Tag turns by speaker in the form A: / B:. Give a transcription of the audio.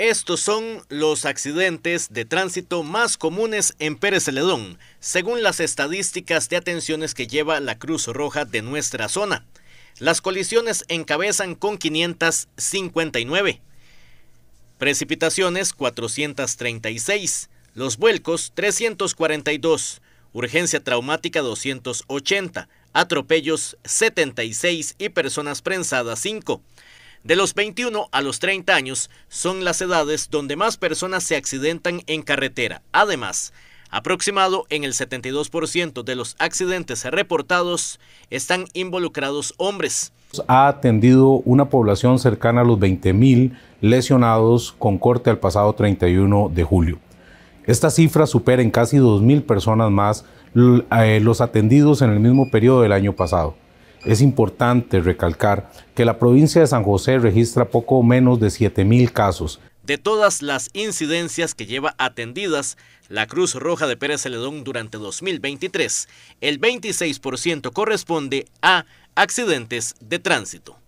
A: Estos son los accidentes de tránsito más comunes en Pérez Celedón, según las estadísticas de atenciones que lleva la Cruz Roja de nuestra zona. Las colisiones encabezan con 559, precipitaciones 436, los vuelcos 342, urgencia traumática 280, atropellos 76 y personas prensadas 5. De los 21 a los 30 años son las edades donde más personas se accidentan en carretera. Además, aproximado en el 72% de los accidentes reportados están involucrados
B: hombres. Ha atendido una población cercana a los 20.000 lesionados con corte al pasado 31 de julio. Esta cifra supera en casi 2.000 personas más eh, los atendidos en el mismo periodo del año pasado. Es importante recalcar que la provincia de San José registra poco menos de 7.000 casos.
A: De todas las incidencias que lleva atendidas la Cruz Roja de Pérez Celedón durante 2023, el 26% corresponde a accidentes de tránsito.